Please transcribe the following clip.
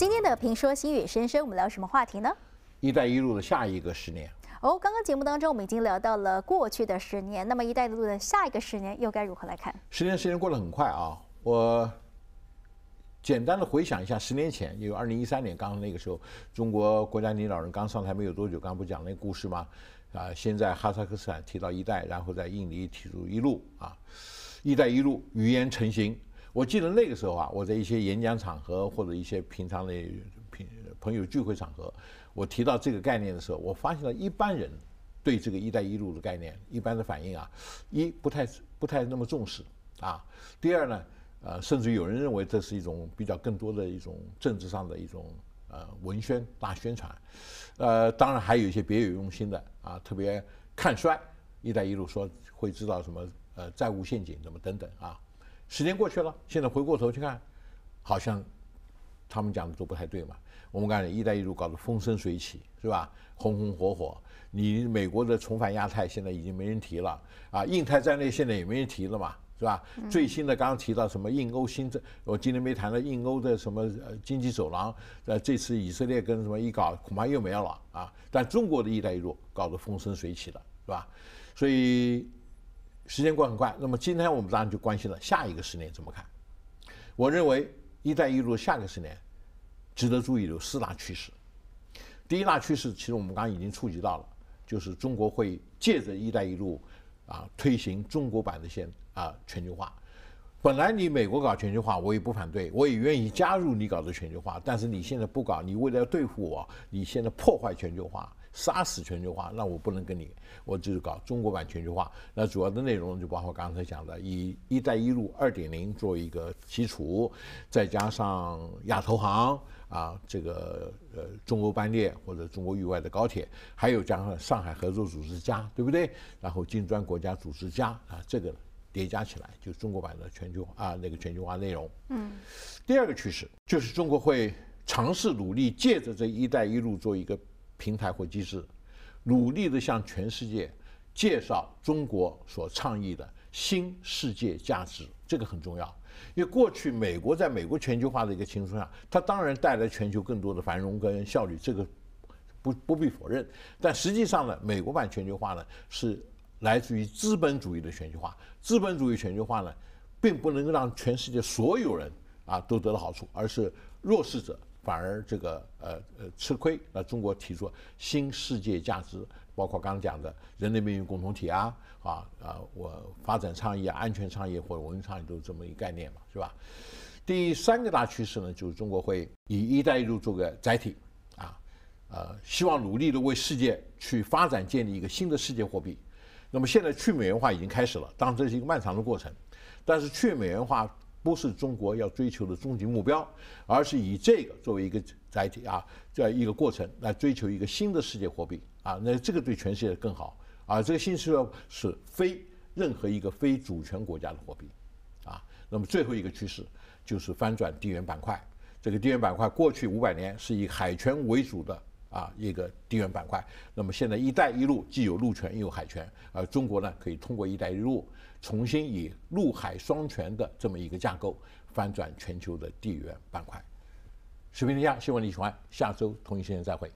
今天的评说新语，深生，我们聊什么话题呢？“一带一路”的下一个十年。哦，刚刚节目当中，我们已经聊到了过去的十年，那么“一带一路”的下一个十年又该如何来看？十年时间过得很快啊，我简单的回想一下，十年前，因为二零一三年，刚刚那个时候，中国国家领导人刚上台没有多久，刚不讲那个故事吗？啊，先在哈萨克斯坦提到“一带”，然后在印尼提出“一路”，啊，“一带一路”语言成型。我记得那个时候啊，我在一些演讲场合或者一些平常的平朋友聚会场合，我提到这个概念的时候，我发现了一般人对这个“一带一路”的概念一般的反应啊，一不太不太那么重视啊。第二呢，呃，甚至有人认为这是一种比较更多的一种政治上的一种呃文宣大宣传，呃，当然还有一些别有用心的啊，特别看衰“一带一路”，说会知道什么呃债务陷阱，怎么等等啊。十年过去了，现在回过头去看，好像他们讲的都不太对嘛。我们看“一带一路”搞得风生水起，是吧？红红火火。你美国的重返亚太现在已经没人提了啊，印太战略现在也没人提了嘛，是吧？最新的刚刚提到什么印欧新政，我今天没谈到印欧的什么经济走廊。呃，这次以色列跟什么一搞，恐怕又没有了啊。但中国的一带一路搞得风生水起了，是吧？所以。时间过很快，那么今天我们当然就关心了下一个十年怎么看。我认为“一带一路”下个十年值得注意有四大趋势。第一大趋势，其实我们刚刚已经触及到了，就是中国会借着“一带一路”，啊，推行中国版的先啊全球化。本来你美国搞全球化，我也不反对，我也愿意加入你搞的全球化。但是你现在不搞，你为了对付我，你现在破坏全球化。杀死全球化，那我不能跟你，我就是搞中国版全球化。那主要的内容就包括刚才讲的，以“一带一路”二点零做一个基础，再加上亚投行啊，这个呃中欧班列或者中国域外的高铁，还有加上上海合作组织加，对不对？然后金砖国家组织加啊，这个叠加起来就中国版的全球啊那个全球化内容。嗯，第二个趋势就是中国会尝试努力借着这一带一路做一个。平台或机制，努力的向全世界介绍中国所倡议的新世界价值，这个很重要。因为过去美国在美国全球化的一个情况下，它当然带来全球更多的繁荣跟效率，这个不不必否认。但实际上呢，美国版全球化呢是来自于资本主义的全球化，资本主义全球化呢并不能够让全世界所有人啊都得到好处，而是弱势者。反而这个呃呃吃亏，那中国提出新世界价值，包括刚刚讲的人类命运共同体啊，啊啊我发展倡议啊、安全倡议或者文明倡议都是这么一个概念嘛，是吧？第三个大趋势呢，就是中国会以一带一路做个载体，啊呃，希望努力的为世界去发展建立一个新的世界货币。那么现在去美元化已经开始了，当然这是一个漫长的过程，但是去美元化。不是中国要追求的终极目标，而是以这个作为一个载体啊，样一个过程来追求一个新的世界货币啊，那这个对全世界更好啊。这个新世界是非任何一个非主权国家的货币，啊。那么最后一个趋势就是翻转地缘板块。这个地缘板块过去五百年是以海权为主的。啊，一个地缘板块。那么现在“一带一路”既有陆权，又有海权。而中国呢可以通过“一带一路”，重新以陆海双权的这么一个架构，翻转全球的地缘板块。视频提下，新闻你喜欢，下周同一时间再会。